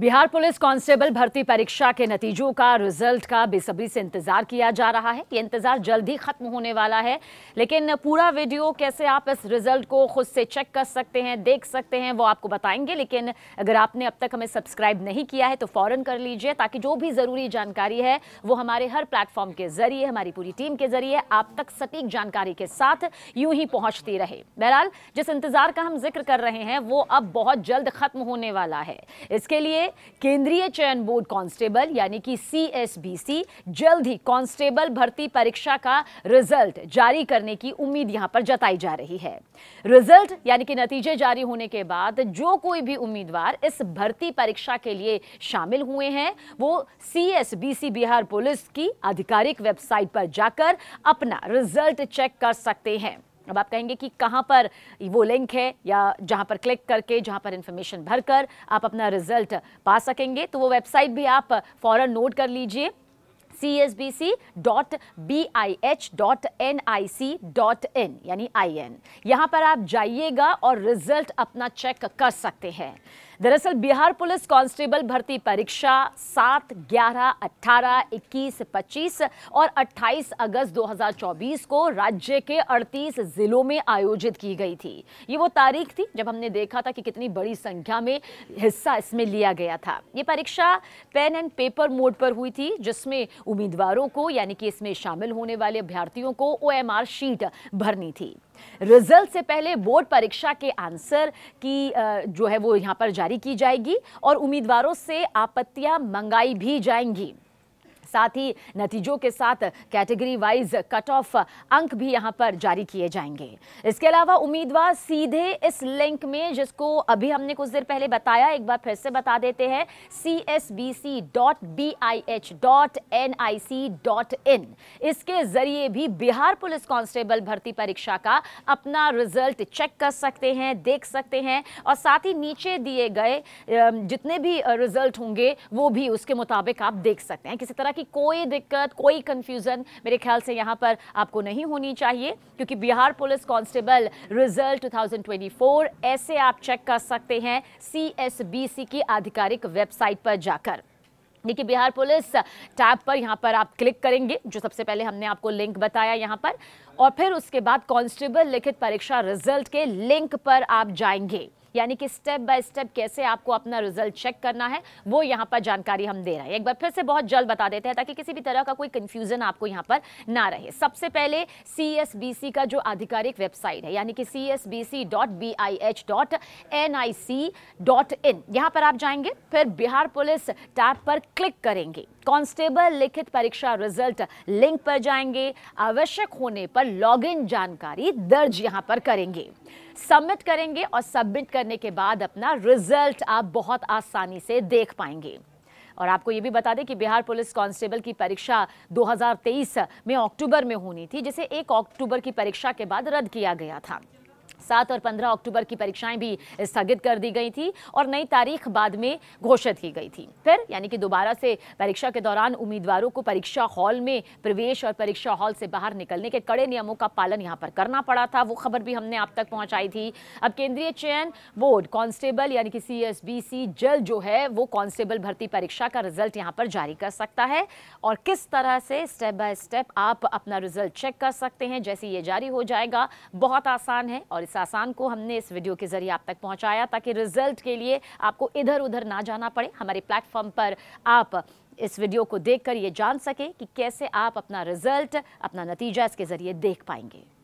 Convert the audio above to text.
Bihar police constable भर्ती परीक्षा के नतीजों का रिजल्ट का बेसब्री से इंतजार किया जा रहा है ये इंतजार जल्द ही खत्म होने वाला है लेकिन पूरा वीडियो कैसे आप इस रिजल्ट को खुद से चेक कर सकते हैं देख सकते हैं वो आपको बताएंगे लेकिन अगर आपने अब तक हमें सब्सक्राइब नहीं किया है तो फौरन कर लीजिए ताकि जो भी ज़रूरी जानकारी है वो हमारे हर प्लेटफॉर्म के जरिए हमारी पूरी टीम के जरिए आप तक सटीक जानकारी के साथ यूं ही पहुंचती रहे बहरहाल जिस इंतजार का हम जिक्र कर रहे हैं वो अब बहुत जल्द खत्म होने वाला है इसके लिए केंद्रीय चयन बोर्ड कांस्टेबल यानी कि सीएसबीसी जल्द ही कांस्टेबल भर्ती परीक्षा का रिजल्ट जारी करने की उम्मीद यहां पर जताई जा रही है रिजल्ट यानी कि नतीजे जारी होने के बाद जो कोई भी उम्मीदवार इस भर्ती परीक्षा के लिए शामिल हुए हैं वो सीएसबीसी बिहार पुलिस की आधिकारिक वेबसाइट पर जाकर अपना रिजल्ट चेक कर सकते हैं अब आप कहेंगे कि कहाँ पर वो लिंक है या जहाँ पर क्लिक करके जहाँ पर इंफॉर्मेशन भरकर आप अपना रिजल्ट पा सकेंगे तो वो वेबसाइट भी आप फ़ौरन नोट कर लीजिए C S B C dot B I H dot N I C dot in यानी आई एन यहाँ पर आप जाइएगा और रिजल्ट अपना चेक कर सकते हैं दरअसल बिहार पुलिस कांस्टेबल भर्ती परीक्षा 7, 11, 18, 21, 25 और 28 अगस्त 2024 को राज्य के 38 जिलों में आयोजित की गई थी ये वो तारीख थी जब हमने देखा था कि कितनी बड़ी संख्या में हिस्सा इसमें लिया गया था ये परीक्षा पेन एंड पेपर मोड पर हुई थी जिसमें उम्मीदवारों को यानी कि इसमें शामिल होने वाले अभ्यर्थियों को ओ शीट भरनी थी रिजल्ट से पहले बोर्ड परीक्षा के आंसर की जो है वो यहाँ पर जारी की जाएगी और उम्मीदवारों से आपत्तियाँ मंगाई भी जाएंगी साथ ही नतीजों के साथ कैटेगरी वाइज कट ऑफ अंक भी यहां पर जारी किए जाएंगे इसके अलावा उम्मीदवार सीधे इस लिंक में जिसको अभी हमने कुछ देर पहले बताया एक बार फिर से बता देते हैं C S B C dot B I H dot N I C dot in इसके जरिए भी बिहार पुलिस कांस्टेबल भर्ती परीक्षा का अपना रिजल्ट चेक कर सकते हैं देख सकते हैं और साथ ही नीचे दिए गए जितने भी रिजल्ट होंगे वो भी उसके मुताबिक आप देख सकते हैं किसी तरह कि कोई दिक्कत कोई कंफ्यूजन मेरे ख्याल से यहाँ पर आपको नहीं होनी चाहिए क्योंकि बिहार पुलिस कांस्टेबल रिजल्ट 2024 ऐसे आप चेक कर सकते हैं सीएसबीसी की आधिकारिक वेबसाइट पर जाकर देखिए बिहार पुलिस टैब पर यहाँ पर आप क्लिक करेंगे जो सबसे पहले हमने आपको लिंक बताया यहाँ पर और फिर उसके बाद कांस्टेबल लिखित परीक्षा रिजल्ट के लिंक पर आप जाएंगे यानी कि स्टेप बाय स्टेप कैसे आपको अपना रिजल्ट चेक करना है वो यहाँ पर जानकारी हम दे रहे हैं एक बार फिर से बहुत जल्द बता देते हैं ताकि किसी भी तरह का कोई कंफ्यूजन आपको यहाँ पर ना रहे सबसे पहले सी का जो आधिकारिक वेबसाइट है यानी कि C S B C dot B I H dot N I C dot in यहाँ पर आप जाएंगे फिर बिहार पुलिस टैब पर क्लिक करेंगे कांस्टेबल लिखित परीक्षा रिजल्ट लिंक पर जाएंगे आवश्यक होने पर लॉगिन जानकारी दर्ज यहां पर करेंगे सबमिट करेंगे और सबमिट करने करने के बाद अपना रिजल्ट आप बहुत आसानी से देख पाएंगे और आपको ये भी बता दें कि बिहार पुलिस कांस्टेबल की परीक्षा 2023 में अक्टूबर में होनी थी जिसे एक अक्टूबर की परीक्षा के बाद रद्द किया गया था सात और पंद्रह अक्टूबर की परीक्षाएं भी स्थगित कर दी गई थी और नई तारीख बाद में घोषित की गई थी फिर यानी कि दोबारा से परीक्षा के दौरान उम्मीदवारों को परीक्षा हॉल में प्रवेश और परीक्षा हॉल से बाहर निकलने के कड़े नियमों का पालन यहाँ पर करना पड़ा था वो खबर भी हमने आप तक पहुंचाई थी अब केंद्रीय चयन बोर्ड कांस्टेबल यानी कि सी जल जो है वो कांस्टेबल भर्ती परीक्षा का रिजल्ट यहाँ पर जारी कर सकता है और किस तरह से स्टेप बाय स्टेप आप अपना रिजल्ट चेक कर सकते हैं जैसे ये जारी हो जाएगा बहुत आसान है और इस आसान को हमने इस वीडियो के जरिए आप तक पहुंचाया ताकि रिजल्ट के लिए आपको इधर उधर ना जाना पड़े हमारे प्लेटफॉर्म पर आप इस वीडियो को देखकर ये जान सकें कि कैसे आप अपना रिजल्ट अपना नतीजा इसके ज़रिए देख पाएंगे